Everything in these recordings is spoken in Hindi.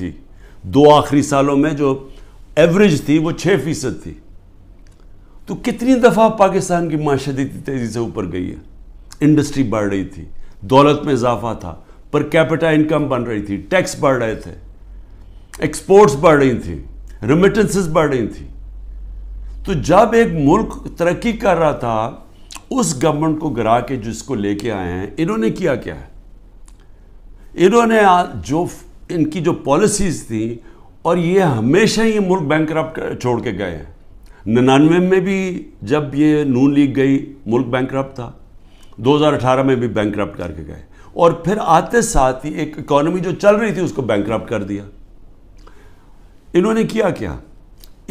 थी दो आखिरी सालों में जो एवरेज थी वो छः फीसद थी तो कितनी दफ़ा पाकिस्तान की माशत इतनी तेज़ी से ऊपर गई है इंडस्ट्री बढ़ रही थी दौलत में इजाफा था पर कैपिटा इनकम बन रही थी टैक्स बढ़ रहे थे एक्सपोर्ट्स बढ़ रही थी रिमिटेंसेस बढ़ रही थी तो जब एक मुल्क तरक्की कर रहा था उस गवर्नमेंट को गिरा के जिसको लेके आए हैं इन्होंने किया क्या है इन्होंने जो इनकी जो पॉलिसीज़ थी और ये हमेशा ये मुल्क बैंक छोड़ के गए हैं निन्यानवे में भी जब ये नून लीग गई मुल्क बैंक था 2018 में भी बैंक करके गए और फिर आते साथ ही एक इकोनॉमी जो चल रही थी उसको बैंक कर दिया इन्होंने किया क्या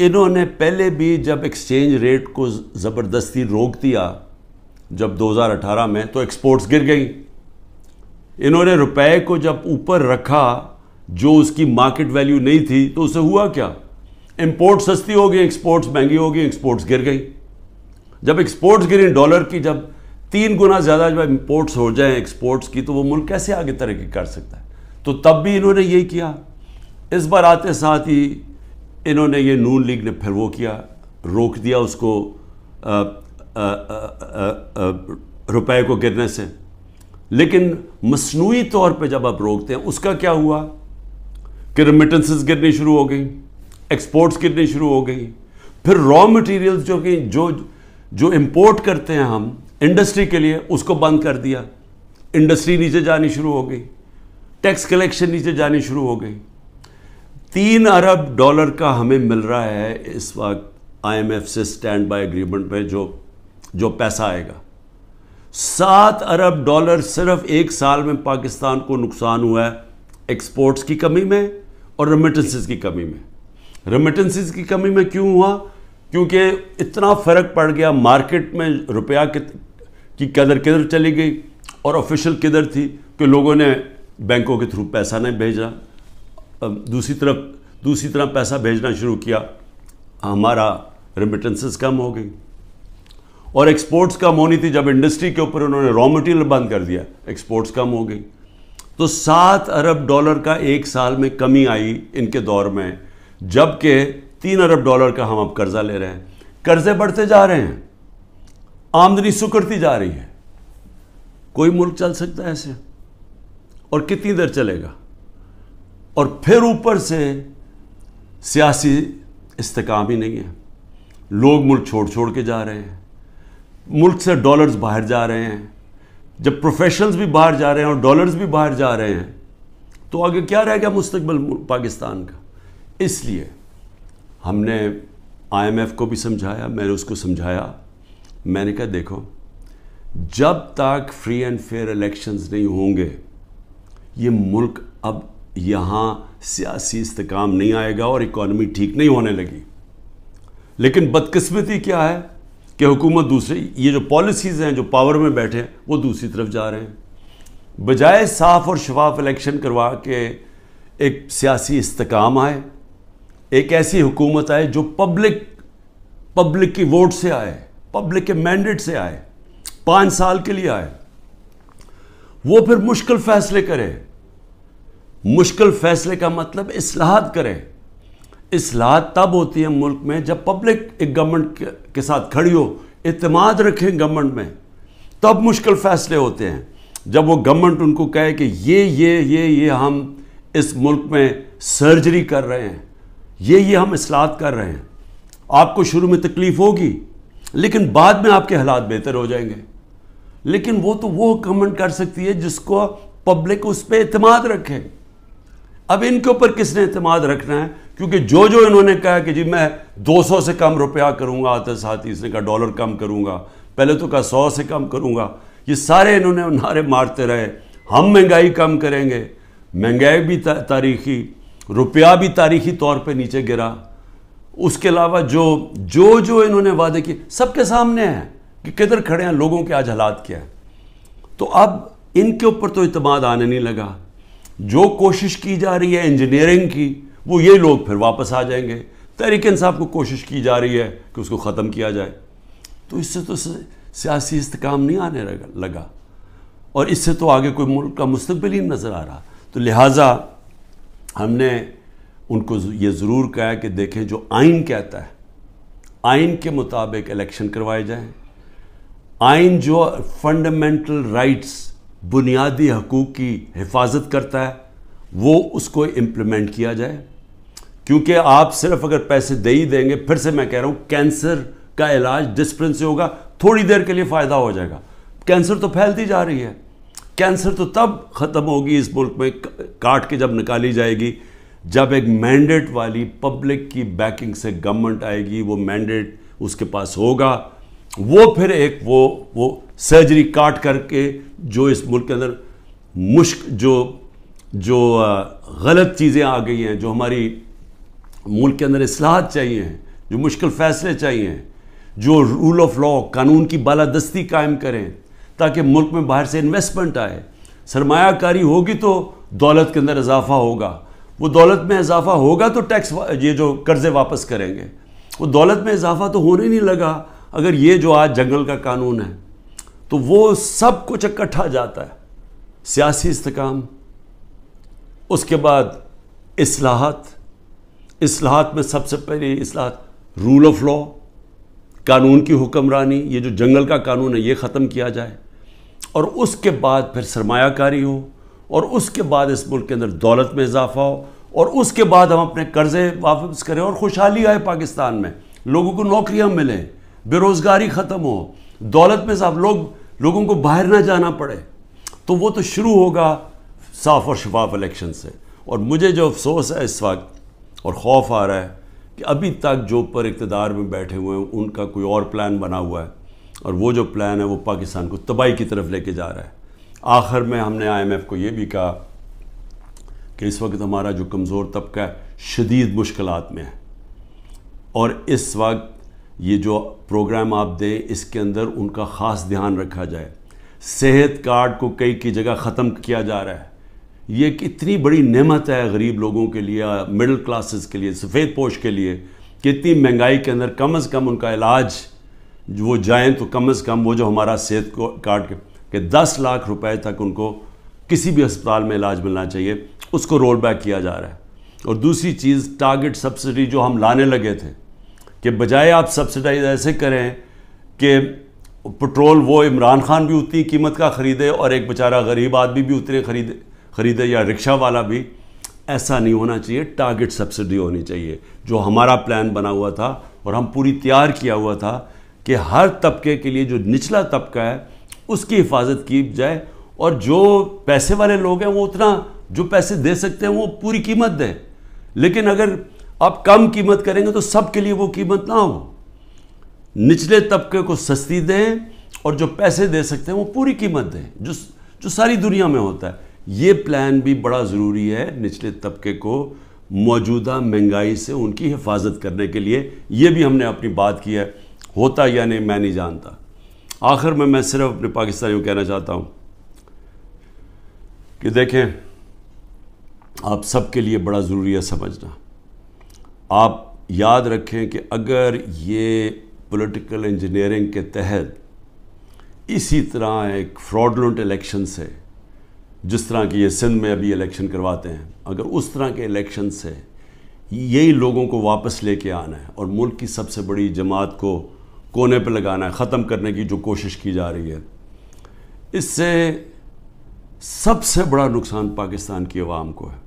इन्होंने पहले भी जब एक्सचेंज रेट को ज़बरदस्ती रोक दिया जब 2018 में तो एक्सपोर्ट्स गिर गई इन्होंने रुपए को जब ऊपर रखा जो उसकी मार्केट वैल्यू नहीं थी तो उसे हुआ क्या इम्पोर्ट सस्ती हो गई एक्सपोर्ट्स महंगी हो गई एक्सपोर्ट्स गिर गई जब एक्सपोर्ट्स गिरी डॉलर की जब तीन गुना ज़्यादा जब इम्पोर्ट्स हो जाए एक्सपोर्ट्स की तो वो मुल्क कैसे आगे तरक्की कर सकता है तो तब भी इन्होंने यही किया इस बार आते साथ ही इन्होंने ये नून लीग ने फिर वो किया रोक दिया उसको रुपए को गिरने से लेकिन मसनू तौर पे जब आप रोकते हैं उसका क्या हुआ कि रिमिटेंसेस गिरनी शुरू हो गई एक्सपोर्ट्स गिरनी शुरू हो गई फिर रॉ मटेरियल्स जो कि जो जो इम्पोर्ट करते हैं हम इंडस्ट्री के लिए उसको बंद कर दिया इंडस्ट्री नीचे जानी शुरू हो गई टैक्स कलेक्शन नीचे जानी शुरू हो गई तीन अरब डॉलर का हमें मिल रहा है इस वक्त आईएमएफ से स्टैंड बाय एग्रीमेंट पे जो जो पैसा आएगा सात अरब डॉलर सिर्फ एक साल में पाकिस्तान को नुकसान हुआ है एक्सपोर्ट्स की कमी में और रेमिटेंसेस की कमी में रेमिटेंसेस की कमी में क्यों हुआ क्योंकि इतना फ़र्क पड़ गया मार्केट में रुपया की कदर किधर चली गई और ऑफिशियल किधर थी कि लोगों ने बैंकों के थ्रू पैसा नहीं भेजा दूसरी तरफ दूसरी तरह पैसा भेजना शुरू किया हमारा रेमिटेंसेस कम हो गई और एक्सपोर्ट्स कम होनी थी जब इंडस्ट्री के ऊपर उन्होंने रॉ मटेरियल बंद कर दिया एक्सपोर्ट्स कम हो गई तो सात अरब डॉलर का एक साल में कमी आई इनके दौर में जबकि तीन अरब डॉलर का हम अब कर्जा ले रहे हैं कर्जे बढ़ते जा रहे हैं आमदनी सुकड़ती जा रही है कोई मुल्क चल सकता है ऐसे और कितनी देर चलेगा और फिर ऊपर से सियासी इस्तेकाम ही नहीं है लोग मुल्क छोड़ छोड़ के जा रहे हैं मुल्क से डॉलर्स बाहर जा रहे हैं जब प्रोफेशनल्स भी बाहर जा रहे हैं और डॉलर्स भी बाहर जा रहे हैं तो आगे क्या रह गया मुस्तबल पाकिस्तान का इसलिए हमने आईएमएफ को भी समझाया मैंने उसको समझाया मैंने कहा देखो जब तक फ्री एंड फेयर इलेक्शंस नहीं होंगे ये मुल्क अब यहाँ सियासी इस्तकाम नहीं आएगा और इकॉनमी ठीक नहीं होने लगी लेकिन बदकस्मती क्या है कि हुकूमत दूसरे ये जो पॉलिसीज़ हैं जो पावर में बैठे हैं वो दूसरी तरफ जा रहे हैं बजाय साफ और शफाफ इलेक्शन करवा के एक सियासी इस्तकाम आए एक ऐसी हुकूमत आए जो पब्लिक पब्लिक की वोट से आए पब्लिक के मैंडेट से आए पाँच साल के लिए आए वो फिर मुश्किल फैसले करे मुश्किल फैसले का मतलब असलाहत करें असलाह तब होती है मुल्क में जब पब्लिक एक गवर्नमेंट के साथ खड़ी हो इतमाद रखें गवर्नमेंट में तब मुश्किल फैसले होते हैं जब वो गवर्नमेंट उनको कहे कि ये ये ये ये हम इस मुल्क में सर्जरी कर रहे हैं ये ये हम असलाहत कर रहे हैं आपको शुरू में तकलीफ़ होगी लेकिन बाद में आपके हालात बेहतर हो जाएंगे लेकिन वो तो वो कमेंट कर सकती है जिसको पब्लिक उस पर अतमाद रखे अब इनके ऊपर किसने अतमाद रखना है क्योंकि जो जो इन्होंने कहा कि जी मैं 200 से कम रुपया करूंगा आते साथ ही इसने कहा डॉलर कम करूंगा पहले तो कहा 100 से कम करूंगा ये सारे इन्होंने नारे मारते रहे हम महंगाई कम करेंगे महंगाई भी तारीखी रुपया भी तारीखी तौर पे नीचे गिरा उसके अलावा जो जो जो इन्होंने वादे किए सबके सामने हैं कि किधर खड़े हैं लोगों के आज हालात क्या हैं तो अब इनके ऊपर तो इतमाद आने नहीं लगा जो कोशिश की जा रही है इंजीनियरिंग की वो ये लोग फिर वापस आ जाएंगे तहरीक इंसाफ को कोशिश की जा रही है कि उसको ख़त्म किया जाए तो इससे तो सियासी इस्तकाम नहीं आने लगा और इससे तो आगे कोई मुल्क का मुस्तबिल ही नज़र आ रहा तो लिहाजा हमने उनको ये ज़रूर कहा कि देखें जो आइन कहता है आइन के मुताबिक इलेक्शन करवाए जाएँ आइन जो फंडामेंटल राइट्स बुनियादी हकूक़ की हिफाजत करता है वो उसको इम्प्लीमेंट किया जाए क्योंकि आप सिर्फ अगर पैसे दे ही देंगे फिर से मैं कह रहा हूँ कैंसर का इलाज डिस्प्रिन से होगा थोड़ी देर के लिए फ़ायदा हो जाएगा कैंसर तो फैलती जा रही है कैंसर तो तब ख़त्म होगी इस मुल्क में काट के जब निकाली जाएगी जब एक मैंडेट वाली पब्लिक की बैकिंग से गवर्नमेंट आएगी वो मैंडेट उसके पास होगा वो फिर एक वो वो सर्जरी काट करके जो इस मुल्क के अंदर मुश्क जो जो गलत चीज़ें आ गई हैं जो हमारी मुल्क के अंदर असलाहत चाहिए हैं जो मुश्किल फैसले चाहिए हैं जो रूल ऑफ लॉ कानून की बालादस्ती कायम करें ताकि मुल्क में बाहर से इन्वेस्टमेंट आए सरमाकारी होगी तो दौलत के अंदर इजाफा होगा वो दौलत में इजाफा होगा तो टैक्स ये जो कर्ज़े वापस करेंगे वो दौलत में इजाफा तो होने नहीं लगा अगर ये जो आज जंगल का कानून है तो वो सब कुछ इकट्ठा जाता है सियासी इस्तेकाम उसके बाद असलाहत असलाहत में सबसे पहले असलाहत रूल ऑफ लॉ कानून की हुक्मरानी ये जो जंगल का कानून है ये ख़त्म किया जाए और उसके बाद फिर सरमाकारी हो और उसके बाद इस मुल्क के अंदर दौलत में इजाफा हो और उसके बाद हम अपने कर्ज़े वापस करें और खुशहाली आए पाकिस्तान में लोगों को नौकरियां मिलें बेरोज़गारी ख़त्म हो दौलत में इजाफा लोग लोगों को बाहर ना जाना पड़े तो वो तो शुरू होगा साफ और शफाफ इलेक्शन से और मुझे जो अफसोस है इस वक्त और खौफ आ रहा है कि अभी तक जो पर इकतदार में बैठे हुए हैं उनका कोई और प्लान बना हुआ है और वो जो प्लान है वो पाकिस्तान को तबाही की तरफ लेके जा रहा है आखिर में हमने आईएमएफ को ये भी कहा कि इस वक्त हमारा जो कमज़ोर तबका है शदीद मुश्किल में है और इस वक्त ये जो प्रोग्राम आप दें इसके अंदर उनका ख़ास ध्यान रखा जाए सेहत कार्ड को कई की जगह ख़त्म किया जा रहा है ये कितनी बड़ी नेमत है गरीब लोगों के लिए मिडिल क्लासेस के लिए सफ़ेद पोश के लिए कितनी महंगाई के अंदर कम अज़ कम उनका इलाज वो जाएँ तो कम अज़ कम वो जो हमारा सेहत कार्ड के, के दस लाख रुपए तक उनको किसी भी अस्पताल में इलाज मिलना चाहिए उसको रोल बैक किया जा रहा है और दूसरी चीज़ टारगेट सब्सिडी जो हम लाने लगे थे कि बजाय आप सब्सिडाइज ऐसे करें कि पेट्रोल वो इमरान खान भी उतनी कीमत का ख़रीदे और एक बेचारा गरीब आदमी भी उतने ख़रीदे ख़रीदे या रिक्शा वाला भी ऐसा नहीं होना चाहिए टारगेट सब्सिडी होनी चाहिए जो हमारा प्लान बना हुआ था और हम पूरी तैयार किया हुआ था कि हर तबके के लिए जो निचला तबका है उसकी हिफाजत की जाए और जो पैसे वाले लोग हैं वो उतना जो पैसे दे सकते हैं वो पूरी कीमत दें लेकिन अगर आप कम कीमत करेंगे तो सब के लिए वो कीमत ना हो निचले तबके को सस्ती दें और जो पैसे दे सकते हैं वो पूरी कीमत दें जो जो सारी दुनिया में होता है ये प्लान भी बड़ा ज़रूरी है निचले तबके को मौजूदा महंगाई से उनकी हिफाजत करने के लिए ये भी हमने अपनी बात की है होता या नहीं मैं नहीं जानता आखिर में मैं सिर्फ अपने पाकिस्तानियों कहना चाहता हूँ कि देखें आप सबके लिए बड़ा ज़रूरी है समझना आप याद रखें कि अगर ये पॉलिटिकल इंजीनियरिंग के तहत इसी तरह एक फ्रॉडलेंट इलेक्शन से जिस तरह की ये सिंध में अभी इलेक्शन करवाते हैं अगर उस तरह के इलेक्शन से यही लोगों को वापस लेके आना है और मुल्क की सबसे बड़ी जमात को कोने पर लगाना है ख़त्म करने की जो कोशिश की जा रही है इससे सबसे बड़ा नुकसान पाकिस्तान की आवाम को है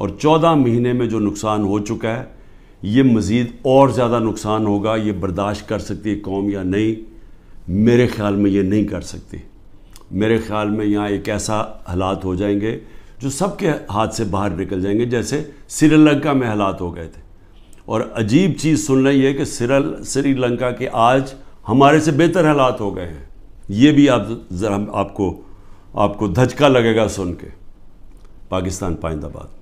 और चौदह महीने में जो नुकसान हो चुका है ये मज़ीद और ज़्यादा नुकसान होगा ये बर्दाश्त कर सकती है कौम या नहीं मेरे ख्याल में ये नहीं कर सकती मेरे ख्याल में यहाँ एक ऐसा हालात हो जाएंगे जो सबके हाथ से बाहर निकल जाएंगे जैसे श्रीलंका में हालात हो गए थे और अजीब चीज़ सुन रही है कि सिरल श्रीलंका के आज हमारे से बेहतर हालात हो गए हैं ये भी आप ज़रा आपको आपको धचका लगेगा सुन के पाकिस्तान पाइंदाबाद